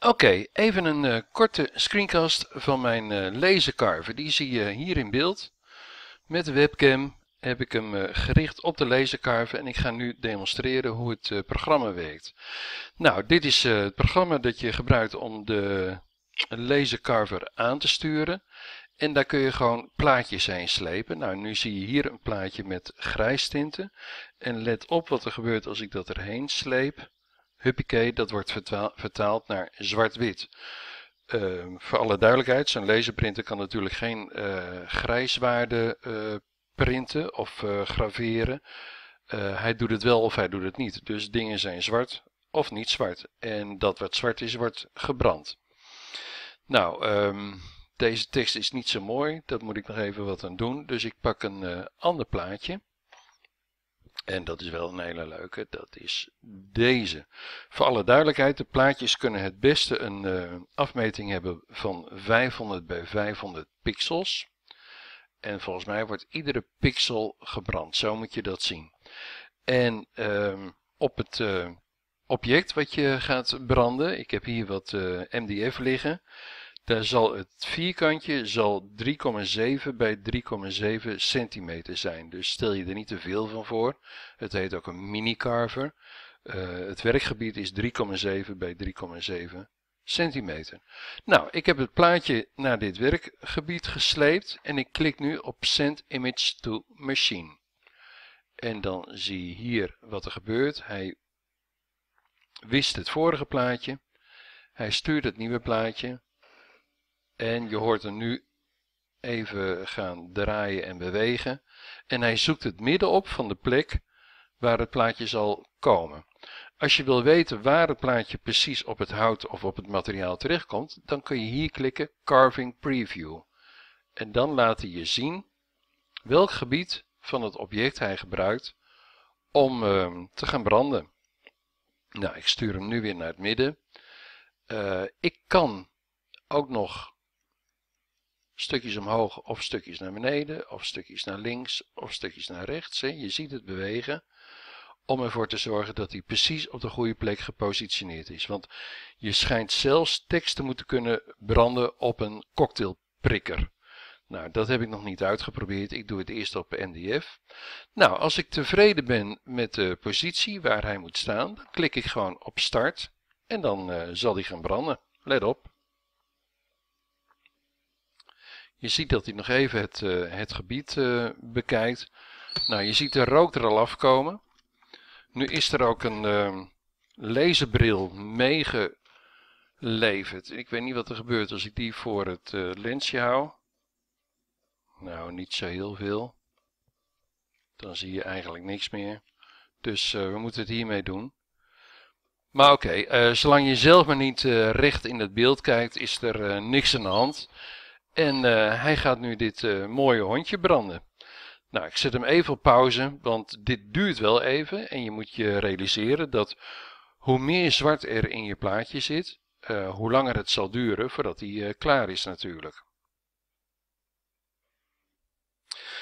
Oké, even een eh, korte screencast van mijn uh, eh, lasercarver. Die zie je hier in beeld. Met de webcam heb ik hem eh, gericht op de lasercarver en ik ga nu demonstreren hoe het programma werkt. Nou, dit is het programma dat je gebruikt om de lasercarver aan te sturen. En daar kun je gewoon plaatjes heen slepen. Nou, nu zie je hier een plaatje met grijs tinten. En let op wat er gebeurt als ik dat erheen sleep. Huppakee, dat wordt vertaald naar zwart-wit. Ehm, voor alle duidelijkheid, zo'n laserprinter kan natuurlijk geen uh, eh, grijswaarden eh, printen of eh, graveren. hij doet het wel of hij doet het niet. Dus dingen zijn zwart of niet zwart. En dat wat zwart is, wordt gebrand. Nou, ehm, deze tekst is niet zo mooi. Dat moet ik nog even wat aan doen. Dus ik pak een ander plaatje. En dat is wel een hele leuke, dat is deze. Voor alle duidelijkheid, de plaatjes kunnen het beste een eh, afmeting hebben van 500 bij 500 pixels. En volgens mij wordt iedere pixel gebrand, zo moet je dat zien. En ehm, op het eh, object wat je gaat branden, ik heb hier wat eh, MDF liggen, daar zal het vierkantje zal 3,7 bij 3,7 centimeter zijn. Dus stel je er niet te veel van voor. Het heet ook een mini-carver. Eh, het werkgebied is 3,7 bij 3,7 centimeter. Nou, ik heb het plaatje naar dit werkgebied gesleept en ik klik nu op Send Image to Machine. En dan zie je hier wat er gebeurt. Hij wist het vorige plaatje. Hij stuurt het nieuwe plaatje. En je hoort hem nu even gaan draaien en bewegen. En hij zoekt het midden op van de plek waar het plaatje zal komen. Als je wil weten waar het plaatje precies op het hout of op het materiaal terechtkomt, dan kun je hier klikken Carving Preview. En dan laat hij je zien welk gebied van het object hij gebruikt om ehm, te gaan branden. Nou, ik stuur hem nu weer naar het midden. Eh, ik kan ook nog stukjes omhoog of stukjes naar beneden, of stukjes naar links of stukjes naar rechts. Hè. Je ziet het bewegen om ervoor te zorgen dat hij precies op de goede plek gepositioneerd is. Want je schijnt zelfs tekst te moeten kunnen branden op een cocktailprikker. Nou, dat heb ik nog niet uitgeprobeerd. Ik doe het eerst op NDF. Nou, als ik tevreden ben met de positie waar hij moet staan, dan klik ik gewoon op start en dan eh, zal hij gaan branden. Let op. Je ziet dat hij nog even het, eh, het gebied eh, bekijkt. Nou, je ziet de rook er al afkomen. Nu is er ook een uh, laserbril meegeleverd. Ik weet niet wat er gebeurt als ik die voor het eh, lensje hou. Nou, niet zo heel veel. Dan zie je eigenlijk niks meer. Dus we moeten het hiermee doen. Maar oké, zolang je zelf maar niet recht in het beeld kijkt, is er niks aan de hand. En eh, hij gaat nu dit eh, mooie hondje branden. Nou, ik zet hem even op pauze, want dit duurt wel even. En je moet je realiseren dat hoe meer zwart er in je plaatje zit, eh, hoe langer het zal duren voordat hij klaar is natuurlijk.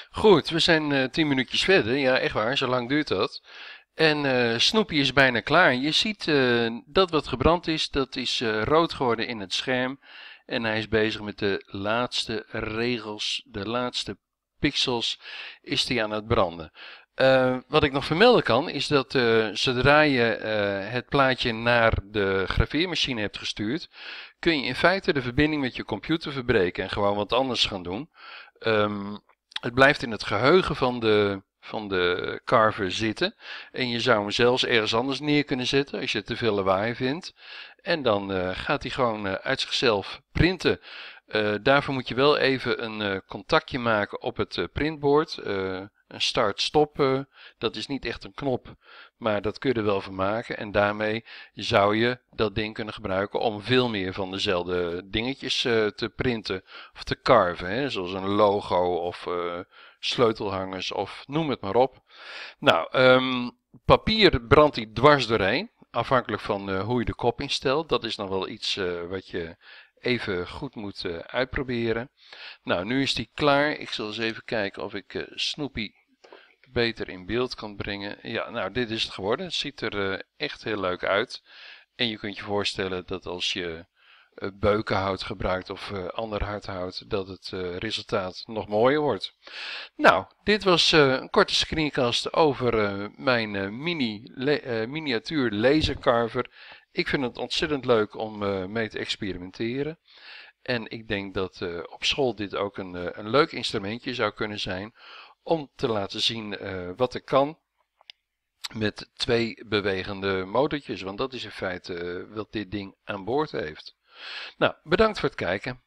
Goed, we zijn uh, 10 minuutjes verder. Ja, echt waar, zo lang duurt dat. En Snoopy is bijna klaar. Je ziet dat wat gebrand is, dat is rood geworden in het scherm. En hij is bezig met de laatste regels, de laatste pixels is hij aan het branden. Eh, wat ik nog vermelden kan is dat eh, zodra je eh, het plaatje naar de graveermachine hebt gestuurd, kun je in feite de verbinding met je computer verbreken en gewoon wat anders gaan doen. Ehm, het blijft in het geheugen van de van de carver zitten. En je zou hem zelfs ergens anders neer kunnen zetten als je te veel lawaai vindt. En dan eh, gaat hij gewoon eh, uit zichzelf printen. Eh, daarvoor moet je wel even een contactje maken op het printboard. Een start-stop, dat is niet echt een knop, maar dat kun je er wel van maken. En daarmee zou je dat ding kunnen gebruiken om veel meer van dezelfde dingetjes eh, te printen of te carven. Hè? Zoals een logo of eh, sleutelhangers of noem het maar op. Nou, ehm, papier brandt hij dwars doorheen afhankelijk van eh, hoe je de kop instelt. Dat is nog wel iets wat je even goed moet eh, uitproberen. Nou, nu is die klaar. Ik zal eens even kijken of ik eh, Snoopy beter in beeld kan brengen. Ja, nou, dit is het geworden. Het ziet er eh, echt heel leuk uit. En je kunt je voorstellen dat als je beukenhout gebruikt of ander ander hardhout, dat het resultaat nog mooier wordt. Nou, dit was een korte screencast over mijn mini miniatuur lasercarver. Ik vind het ontzettend leuk om eh, mee te experimenteren. En ik denk dat eh, op school dit ook een, eh, een leuk instrumentje zou kunnen zijn om te laten zien wat er kan met twee bewegende motortjes. Want dat is in feite wat dit ding aan boord heeft. Nou, bedankt voor het kijken.